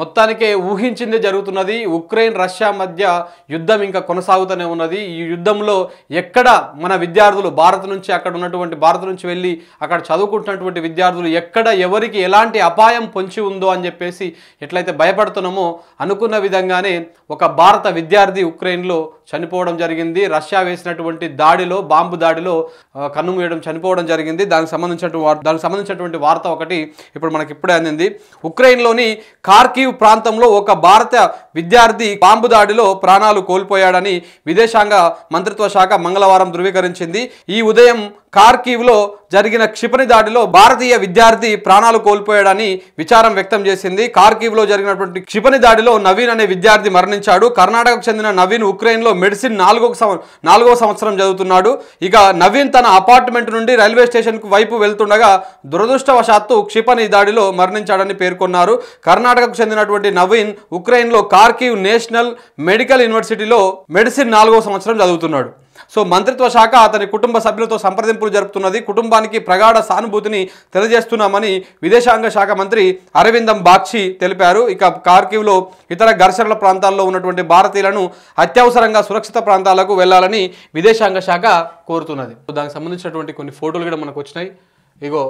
మొత్తానికే ఊహించిందే జరుగుతున్నది Ukraine Russia మధ్య యుద్ధం ఇంకా కొనసాగుతూనే ఉన్నది ఈ యుద్ధంలో ఎక్కడ మన విద్యార్థులు భారత్ నుంచి అక్కడ ఉన్నటువంటి భారత్ నుంచి వెళ్ళి అక్కడ చదువుకుంటున్నటువంటి విద్యార్థులు ఎక్కడ ఎవరికి ఎలాంటి అపాయం పొంచి ఉందో అని చెప్పేసి ఎట్లయితే భయపడుతున్నామో అనుకున్న విధంగానే ఒక భారత విద్యార్థి ఉక్రెయిన్లో చనిపోవడం జరిగింది రష్యా వేసినటువంటి దాడిలో బాంబు దాడిలో కన్నుమూయడం చనిపోవడం జరిగింది దానికి సంబంధించినటువంటి దానికి సంబంధించినటువంటి వార్త ఒకటి ఇప్పుడు మనకి ఇప్పుడే అందింది ఉక్రెయిన్లోని కార్కి ప్రాంతంలో ఒక భారత విద్యార్థి పాంబు దాడిలో ప్రాణాలు కోల్పోయాడని విదేశాంగ మంత్రిత్వ శాఖ మంగళవారం ధృవీకరించింది ఈ ఉదయం లో జరిగిన క్షిపణి దాడిలో భారతీయ విద్యార్థి ప్రాణాలు కోల్పోయాడని విచారం వ్యక్తం చేసింది లో జరిగినటువంటి క్షిపణి దాడిలో నవీన్ అనే విద్యార్థి మరణించాడు కర్ణాటకకు చెందిన నవీన్ ఉక్రెయిన్లో మెడిసిన్ నాలుగో నాలుగో సంవత్సరం చదువుతున్నాడు ఇక నవీన్ తన అపార్ట్మెంట్ నుండి రైల్వే కు వైపు వెళ్తుండగా దురదృష్టవశాత్తు క్షిపణి దాడిలో మరణించాడని పేర్కొన్నారు కర్ణాటకకు చెందినటువంటి నవీన్ ఉక్రెయిన్లో కార్ ఖార్కివ్ నేషనల్ మెడికల్ యూనివర్సిటీలో మెడిసిన్ నాలుగో సంవత్సరం చదువుతున్నాడు సో మంత్రిత్వ శాఖ అతని కుటుంబ సభ్యులతో సంప్రదింపులు జరుపుతున్నది కుటుంబానికి ప్రగాఢ సానుభూతిని తెలియజేస్తున్నామని విదేశాంగ శాఖ మంత్రి అరవిందం బాక్షి తెలిపారు ఇక కార్కివ్లో ఇతర ఘర్షణల ప్రాంతాల్లో ఉన్నటువంటి భారతీయులను అత్యవసరంగా సురక్షిత ప్రాంతాలకు వెళ్లాలని విదేశాంగ శాఖ కోరుతున్నది దానికి సంబంధించినటువంటి కొన్ని ఫోటోలు కూడా మనకు వచ్చినాయి ఇగో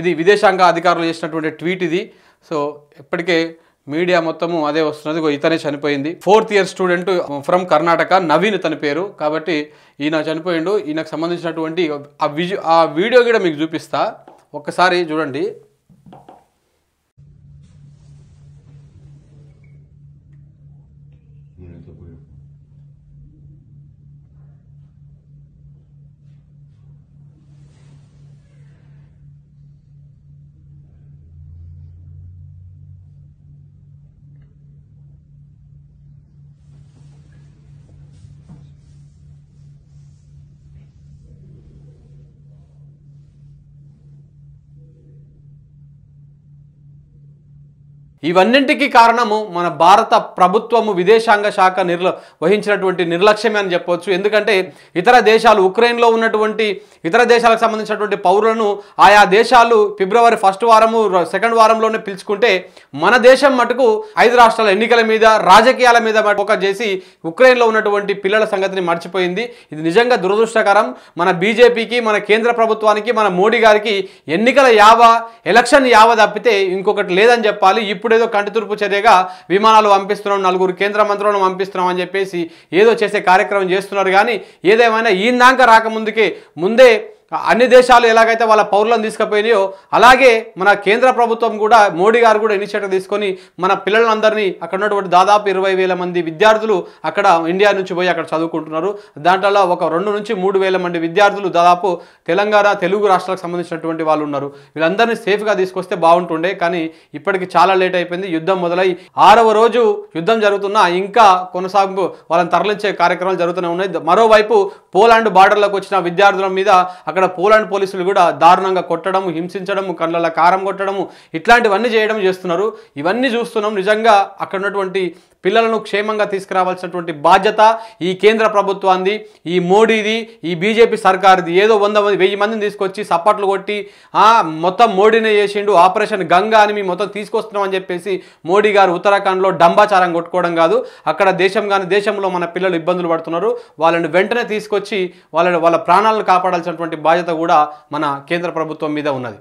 ఇది విదేశాంగ అధికారులు చేసినటువంటి ట్వీట్ ఇది సో ఇప్పటికే మీడియా మొత్తము అదే వస్తున్నది ఇతనే చనిపోయింది fourth year student from Karnataka Naveen తన పేరు కాబట్టి ఈయన చనిపోయిండు ఈయనకు సంబంధించినటువంటి ఆ విజు ఆ వీడియో కూడా మీకు చూపిస్తా ఒక్కసారి చూడండి ఇవన్నింటికి కారణము మన భారత ప్రభుత్వము విదేశాంగ శాఖ నిర్ల వహించినటువంటి నిర్లక్ష్యమే అని చెప్పవచ్చు ఎందుకంటే ఇతర దేశాలు ఉక్రెయిన్లో ఉన్నటువంటి ఇతర దేశాలకు సంబంధించినటువంటి పౌరులను ఆయా దేశాలు ఫిబ్రవరి ఫస్ట్ వారము సెకండ్ వారంలోనే పిలుచుకుంటే మన దేశం మటుకు ఐదు రాష్ట్రాల ఎన్నికల మీద రాజకీయాల మీద ఫోకస్ చేసి ఉక్రెయిన్లో ఉన్నటువంటి పిల్లల సంగతిని మర్చిపోయింది ఇది నిజంగా దురదృష్టకరం మన బీజేపీకి మన కేంద్ర ప్రభుత్వానికి మన మోడీ గారికి ఎన్నికల యావ ఎలక్షన్ యావ తప్పితే ఇంకొకటి లేదని చెప్పాలి ఇప్పుడు ఇప్పుడు ఏదో కంటితూర్పు చర్యగా విమానాలు పంపిస్తున్నాం నలుగురు కేంద్ర మంత్రులను పంపిస్తున్నాం అని చెప్పేసి ఏదో చేసే కార్యక్రమం చేస్తున్నారు కానీ ఏదేమైనా దాకా రాకముందుకే ముందే అన్ని దేశాలు ఎలాగైతే వాళ్ళ పౌరులను తీసుకుపోయినాయో అలాగే మన కేంద్ర ప్రభుత్వం కూడా మోడీ గారు కూడా ఇనిషియేటివ్ తీసుకొని మన పిల్లలందరినీ అక్కడ ఉన్నటువంటి దాదాపు ఇరవై వేల మంది విద్యార్థులు అక్కడ ఇండియా నుంచి పోయి అక్కడ చదువుకుంటున్నారు దాంట్లో ఒక రెండు నుంచి మూడు వేల మంది విద్యార్థులు దాదాపు తెలంగాణ తెలుగు రాష్ట్రాలకు సంబంధించినటువంటి వాళ్ళు ఉన్నారు వీళ్ళందరినీ సేఫ్గా తీసుకొస్తే బాగుంటుండే కానీ ఇప్పటికి చాలా లేట్ అయిపోయింది యుద్ధం మొదలై ఆరవ రోజు యుద్ధం జరుగుతున్నా ఇంకా కొనసాగు వాళ్ళని తరలించే కార్యక్రమాలు జరుగుతూనే ఉన్నాయి మరోవైపు పోలాండ్ బార్డర్లకు వచ్చిన విద్యార్థుల మీద అక్కడ అక్కడ పోలాండ్ పోలీసులు కూడా దారుణంగా కొట్టడం హింసించడము కళ్ళల కారం కొట్టడము ఇట్లాంటివన్నీ చేయడం చేస్తున్నారు ఇవన్నీ చూస్తున్నాం నిజంగా అక్కడ ఉన్నటువంటి పిల్లలను క్షేమంగా తీసుకురావాల్సినటువంటి బాధ్యత ఈ కేంద్ర ప్రభుత్వాన్ని ఈ మోడీది ఈ బీజేపీ సర్కారుది ఏదో వంద వెయ్యి మందిని తీసుకొచ్చి సప్పట్లు కొట్టి మొత్తం మోడీనే చేసిండు ఆపరేషన్ గంగా అని మేము మొత్తం తీసుకొస్తున్నామని చెప్పేసి మోడీ గారు ఉత్తరాఖండ్లో డంబాచారం కొట్టుకోవడం కాదు అక్కడ దేశం కానీ దేశంలో మన పిల్లలు ఇబ్బందులు పడుతున్నారు వాళ్ళని వెంటనే తీసుకొచ్చి వాళ్ళ వాళ్ళ ప్రాణాలను కాపాడాల్సినటువంటి బాధ్యత కూడా మన కేంద్ర ప్రభుత్వం మీద ఉన్నది